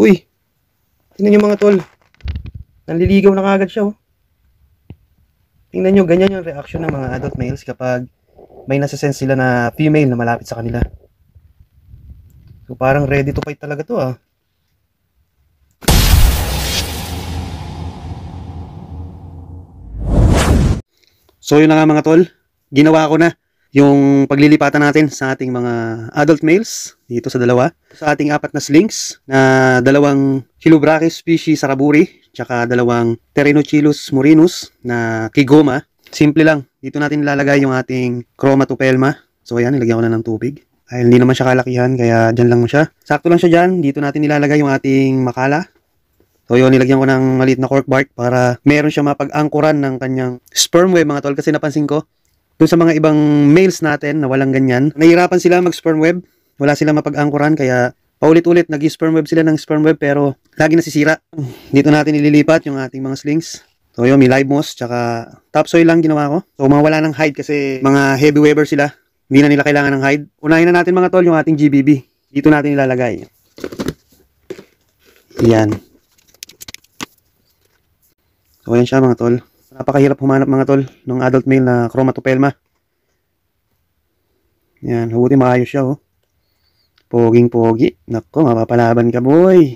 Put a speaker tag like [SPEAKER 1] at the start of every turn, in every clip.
[SPEAKER 1] Uy! Tingnan niyo mga tol. Nanliligaw na kagad siya, oh. Tingnan niyo ganyan yung reaction ng mga adult males kapag may nasa-sense sila na female na malapit sa kanila. So, parang ready to fight talaga to, ah. So, yun na nga mga tol. Ginawa ko na yung paglilipatan natin sa ating mga adult males dito sa dalawa. Sa ating apat na slings na dalawang Chilobrache species saraburi tsaka dalawang Terenochilus murinus na kigoma. Simple lang. Dito natin lalagay yung ating chromatopelma. So ayan, nilagyan ko na ng tubig. Dahil hindi naman siya kalakihan, kaya dyan lang siya. Sakto lang siya dyan. Dito natin nilalagay yung ating makala. So yun, nilagyan ko ng maliit na cork bark para meron siya mapag-angkuran ng kanyang sperm web mga tol. Kasi napansin ko, dun sa mga ibang males natin na walang ganyan, nahirapan sila mag-sperm web wala silang mapag-angkuran kaya paulit-ulit nag-sperm web sila ng sperm web pero lagi nasisira. Dito natin ililipat yung ating mga slings. So yun, may live moss, tsaka topsoil lang ginawa ko. So mawala ng hide kasi mga heavy weber sila. Hindi na nila kailangan ng hide. Unahin na natin mga tol yung ating GBB. Dito natin ilalagay. Yan. So yan siya mga tol. Napakahirap humanap mga tol ng adult male na chromatopelma. Yan, hubuti maayos siya oh. Poging pogi. Nako, mapapalaban ka boy.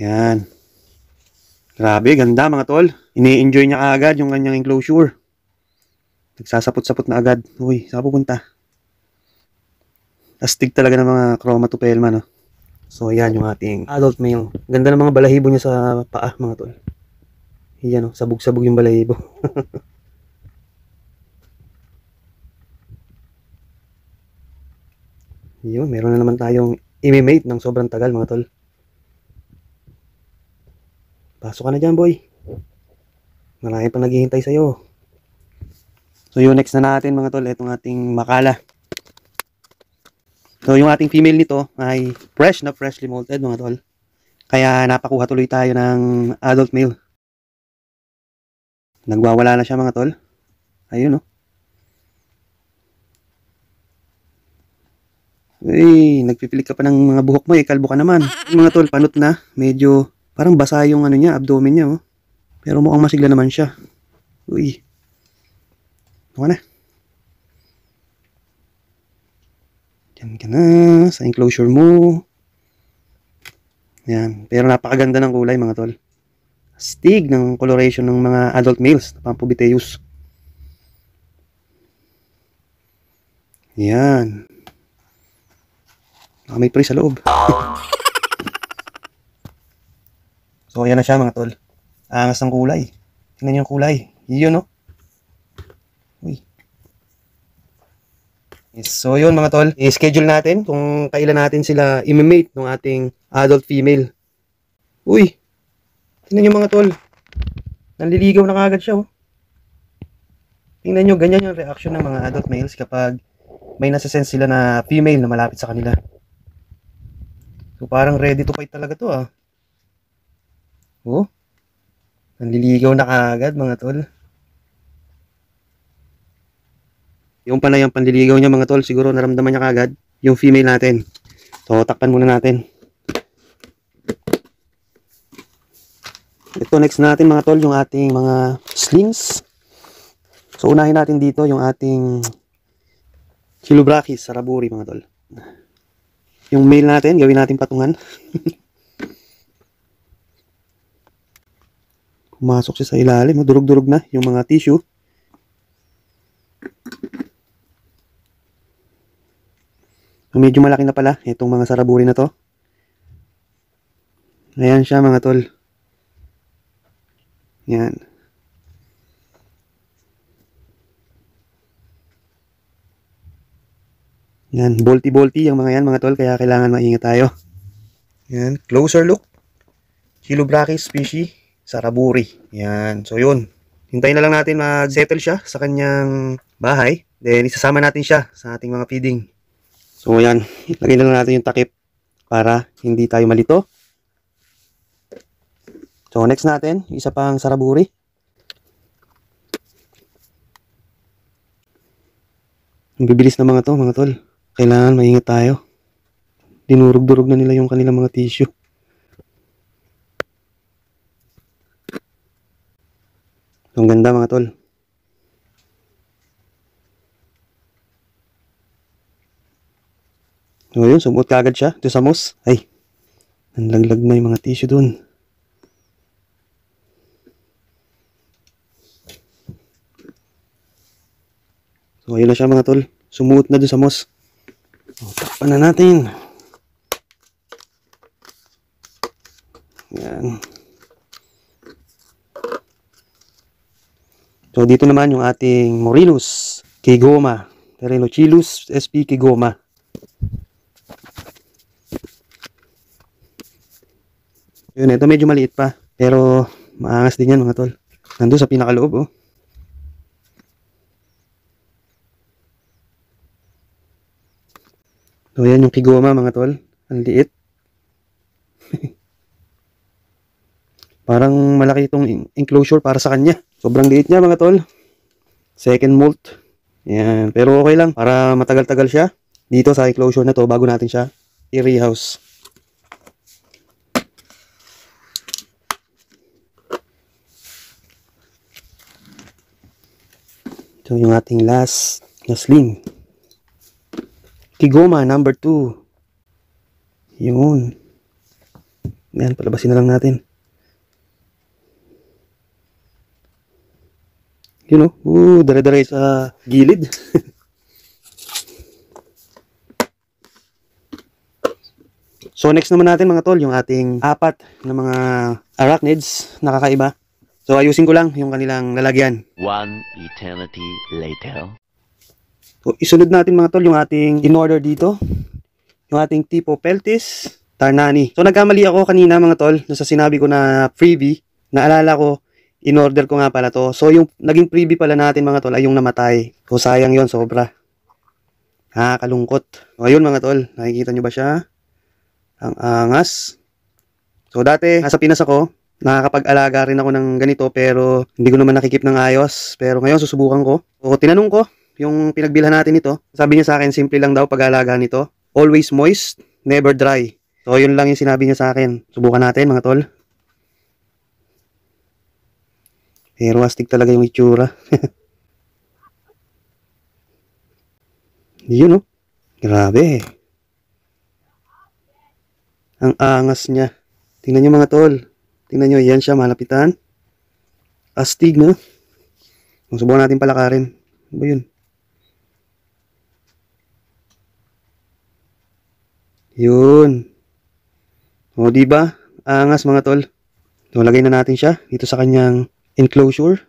[SPEAKER 1] Yan. Grabe, ganda mga tol. Ini-enjoy niya agad yung kanyang enclosure. Nagsasapot-sapot na agad. Uy, saan pupunta? Astig talaga ng mga chroma to pelma, no? So, yan yung ating adult male. Ganda ng mga balahibo niya sa paa, mga tol. Yan, no? sabog-sabog yung balahibo. Yun, meron na naman tayong imimate ng sobrang tagal mga tol. Pasok ka na dyan boy. Marami pa naghihintay sa'yo. So yung next na natin mga tol, itong ating makala. So yung ating female nito ay fresh na freshly molted mga tol. Kaya napakuha tuloy tayo ng adult male. Nagwawala na siya mga tol. Ayun oh. No? Uy, eh, nagpipilik ka pa ng mga buhok mo ikalbo eh, ka naman. Yung mga tol, panot na, medyo parang basa yung ano niya, abdomen niya oh. Pero mukhang masigla naman siya. Uy. Ano na? Diyan ka na, sa enclosure mo. Yan. Pero napakaganda ng kulay mga tol. Stig ng coloration ng mga adult males na pampubiteus. Yan. Baka may pre sa loob. so, ayan na siya mga tol. Angas ng kulay. Tingnan niyo yung kulay. Yun, no? Uy. So, yun mga tol. I-schedule natin kung kailan natin sila imimate ng ating adult female. Uy. Tingnan niyo mga tol. Nanliligaw na kagad siya, oh. Tingnan niyo, ganyan yung reaction ng mga adult males kapag may nasa sense sila na female na malapit sa kanila. So parang ready to fight talaga to ah. Oh. Nanliligaw na kaagad mga tol. Yung pala yung panliligaw niya mga tol, siguro naramdaman niya kaagad yung female natin. So takpan muna natin. Ito next natin mga tol, yung ating mga slings. So unahin natin dito yung ating Kilobrachis, Saraburi mga tol yung mail natin, gawin natin patungan. Pumasok siya sa ilalim, durog-durog na yung mga tissue. Medyo malaki na pala itong mga saraburi na to. Ayan siya mga tol. Yan. Yan, bolty-bolty yung mga yan mga tol, kaya kailangan maingat tayo. Yan, closer look. Chilobrachis species, Saraburi. Yan, so yun. Hintayin na lang natin mag-settle siya sa kanyang bahay. Then isasama natin siya sa ating mga feeding. So yan, lagay lang natin yung takip para hindi tayo malito. So next natin, isa pang Saraburi. Ang bibilis na mga to, mga tol. Kailangan maingat tayo. Dinurog-durog na nila yung kanilang mga tissue. Ang ganda mga tol. So oh, yun, sumuot kagad siya. Ito sa mouse. Ay, nanlaglag na yung mga tissue dun. So ayun na siya mga tol. Sumuot na doon sa mouse takpan na natin yan so dito naman yung ating morilus kigoma terenochilus sp kigoma yun ito medyo maliit pa pero maangas din yan mga tol nandun sa pinakaloob oh So, ano yan yung kigoma mga tol. Ang liit. Parang malaki itong enclosure para sa kanya. Sobrang liit niya mga tol. Second molt. Yan. Pero okay lang. Para matagal-tagal siya. Dito sa enclosure na to bago natin siya i-rehouse. Ito yung ating last na Tigoma number 2. Yun. Ayan, palabasin na lang natin. you oh. know, ooh, dare-dare sa gilid. so next naman natin mga tol, yung ating apat na mga arachnids nakakaiba. So ayusin ko lang yung kanilang lalagyan. One eternity later. So, isunod natin mga tol yung ating in-order dito. Yung ating tipo peltis, tarnani. So, nagkamali ako kanina mga tol no, sa sinabi ko na freebie. Naalala ko, in-order ko nga pala to. So, yung naging freebie pala natin mga tol ay yung namatay. So, sayang yon sobra. Nakakalungkot. So, ayun mga tol, nakikita nyo ba siya? Ang angas. So, dati, nasa Pinas ako, nakakapag-alaga rin ako ng ganito pero hindi ko naman nakikip ng ayos. Pero ngayon susubukan ko. O, tinanong ko yung pinagbilhan natin ito. Sabi niya sa akin, simple lang daw pag-aalaga nito. Always moist, never dry. So, yun lang yung sinabi niya sa akin. Subukan natin, mga tol. Eh, rustic talaga yung itsura. yun, no? Oh. Grabe. Ang angas niya. Tingnan niyo, mga tol. Tingnan niyo, yan siya, malapitan. Astig, no? Subukan natin palakarin. Ano ba yun? Yun. O, di ba? Angas mga tol. So, lagay na natin siya dito sa kanyang enclosure.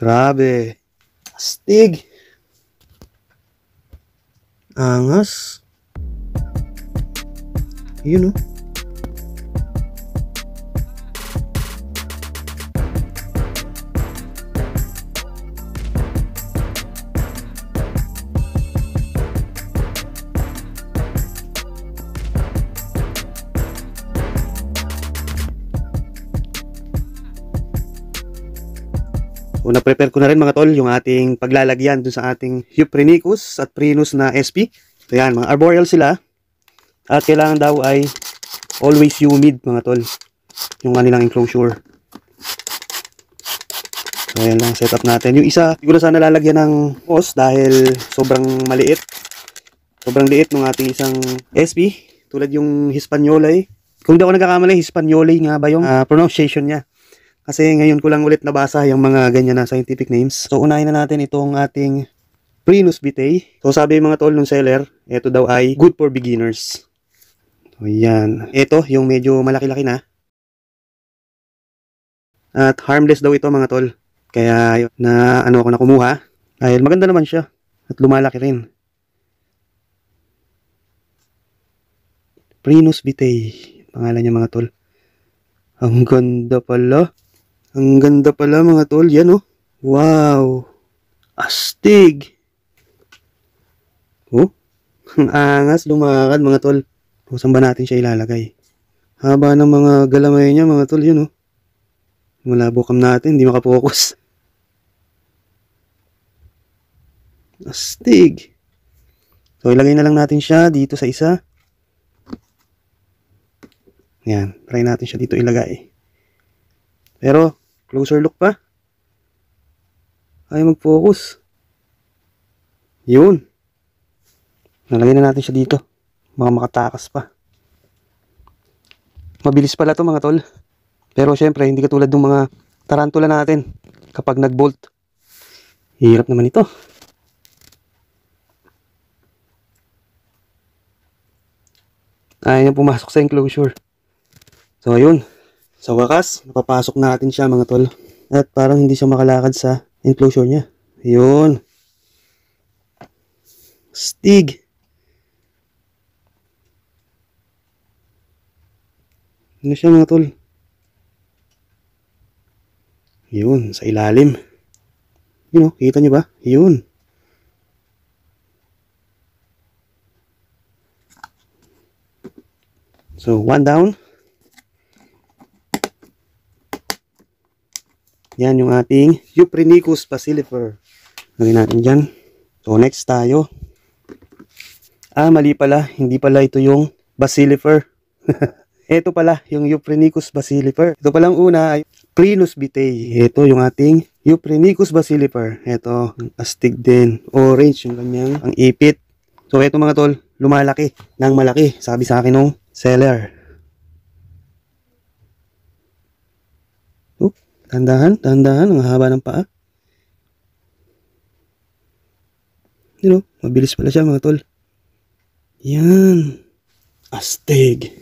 [SPEAKER 1] Grabe. Astig. Angas. Yun o. Oh. na-prepare ko na rin mga tol yung ating paglalagyan dun sa ating Euphrenicus at Prinus na SP. So, yan, mga arboreal sila. At kailangan daw ay always humid mga tol. Yung kanilang enclosure. So, yan lang setup natin. Yung isa, siguro sana lalagyan ng hose dahil sobrang maliit. Sobrang liit ng ating isang SP. Tulad yung Hispaniola eh. Kung di ako nagkakamali, Hispaniola nga ba yung uh, pronunciation niya? Kasi ngayon ko lang ulit nabasa yung mga ganyan na scientific names. So unahin na natin itong ating Prinus vitae. So sabi mga tol nung seller, ito daw ay good for beginners. So yan. Ito yung medyo malaki-laki na. At harmless daw ito mga tol. Kaya na ano ako na kumuha. Dahil maganda naman siya. At lumalaki rin. Prinus vitae. Pangalan niya mga tol. Ang ganda pala. Ang ganda pala mga tol. Yan oh. Wow. Astig. Oh. Ang angas lumakad mga tol. O oh, saan ba natin siya ilalagay? Haba ng mga galamay niya mga tol. Yun oh. Malabokam natin. Hindi makapokus. Astig. So, ilagay na lang natin siya dito sa isa. Yan. Try natin siya dito ilagay. Pero, Closer look pa. Ayaw mag-focus. Yun. Nalagyan na natin siya dito. Mga makatakas pa. Mabilis pala to mga tol. Pero syempre, hindi katulad ng mga tarantula natin kapag nag-bolt. Hirap naman ito. Ayaw niya pumasok sa enclosure. So, ayun. Sa wakas, napapasok natin siya mga tol. At parang hindi siya makalakad sa enclosure niya. Yun. Stig. Ano siya mga tol? Yun, sa ilalim. Yun know, kita niyo ba? Yun. So, one down. Yan yung ating Euphrenicus basilifer. Lagyan natin dyan. So next tayo. Ah mali pala. Hindi pala ito yung basilifer. ito pala yung Euphrenicus basilifer. Ito palang una ay Crinus vitae. Ito yung ating Euphrenicus basilifer. Ito astig din. Orange yung kanyang ang ipit. So ito mga tol lumalaki ng malaki sabi sa akin ng seller. Tandahan, tandahan, ang haba ng paa. You know, mabilis pala siya mga tol. Yan. Astig.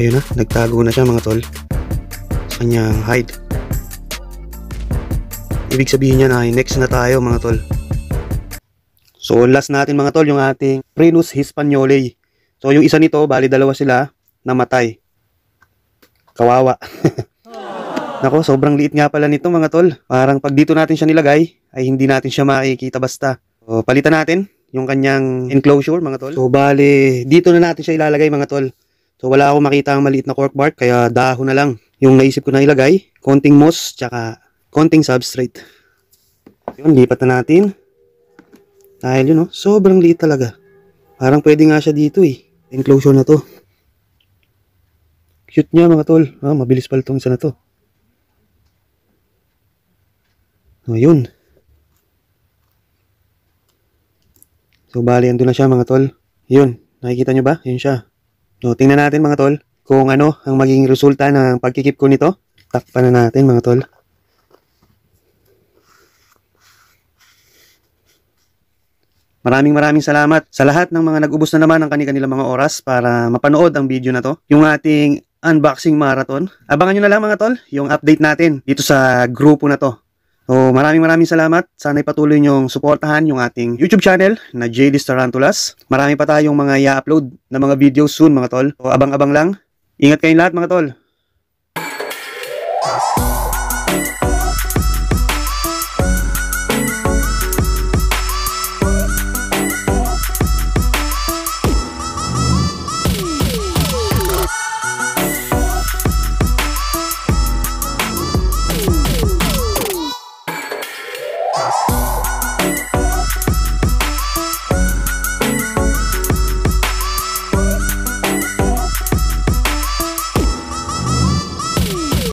[SPEAKER 1] ayun na nagtago na siya mga tol sa kanyang hide ibig sabihin niya na next na tayo mga tol so last natin mga tol yung ating Prinus Hispaniole so yung isa nito bali dalawa sila namatay kawawa Nako, sobrang liit nga pala nito mga tol. Parang pag dito natin siya nilagay, ay hindi natin siya makikita basta. So, palitan natin yung kanyang enclosure mga tol. So, bali, dito na natin siya ilalagay mga tol. So wala akong makita ang maliit na cork bark kaya dahon na lang yung naisip ko na ilagay. Konting moss tsaka konting substrate. So, yun, lipat na natin. Dahil yun, oh, sobrang liit talaga. Parang pwede nga siya dito eh. Enclosure na to. Cute niya mga tol. Ah, mabilis pala tong isa na to. So, oh, yun. So, bali, andun na siya mga tol. Yun. Nakikita nyo ba? Yun siya. So, tingnan natin mga tol kung ano ang magiging resulta ng pagkikip ko nito. Takpan na natin mga tol. Maraming maraming salamat sa lahat ng mga nag-ubos na naman ng kanilang mga oras para mapanood ang video na to. Yung ating unboxing marathon. Abangan nyo na lang mga tol yung update natin dito sa grupo na to. So maraming maraming salamat. Sana'y patuloy niyong suportahan yung ating YouTube channel na JD Tarantulas. Marami pa tayong mga i-upload na mga videos soon mga tol. So abang-abang lang. Ingat kayong lahat mga tol.